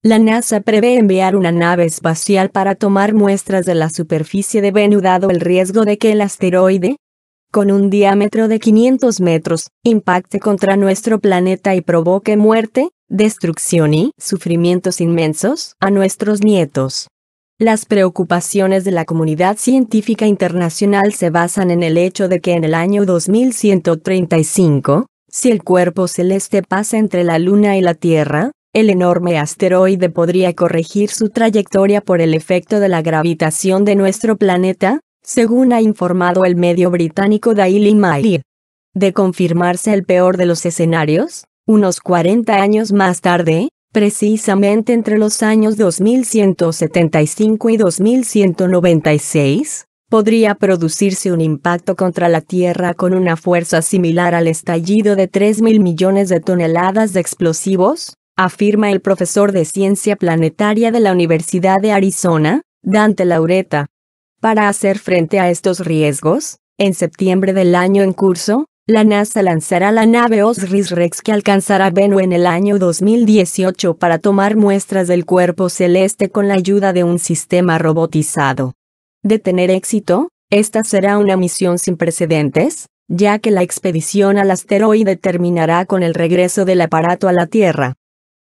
La NASA prevé enviar una nave espacial para tomar muestras de la superficie de Venus dado el riesgo de que el asteroide, con un diámetro de 500 metros, impacte contra nuestro planeta y provoque muerte, destrucción y sufrimientos inmensos a nuestros nietos. Las preocupaciones de la comunidad científica internacional se basan en el hecho de que en el año 2135, si el cuerpo celeste pasa entre la Luna y la Tierra, el enorme asteroide podría corregir su trayectoria por el efecto de la gravitación de nuestro planeta, según ha informado el medio británico Daily Mail. De confirmarse el peor de los escenarios, unos 40 años más tarde, precisamente entre los años 2175 y 2196, podría producirse un impacto contra la Tierra con una fuerza similar al estallido de 3.000 millones de toneladas de explosivos, afirma el profesor de ciencia planetaria de la Universidad de Arizona, Dante Laureta. Para hacer frente a estos riesgos, en septiembre del año en curso, la NASA lanzará la nave OSRIS-REx que alcanzará Venus en el año 2018 para tomar muestras del cuerpo celeste con la ayuda de un sistema robotizado. De tener éxito, esta será una misión sin precedentes, ya que la expedición al asteroide terminará con el regreso del aparato a la Tierra.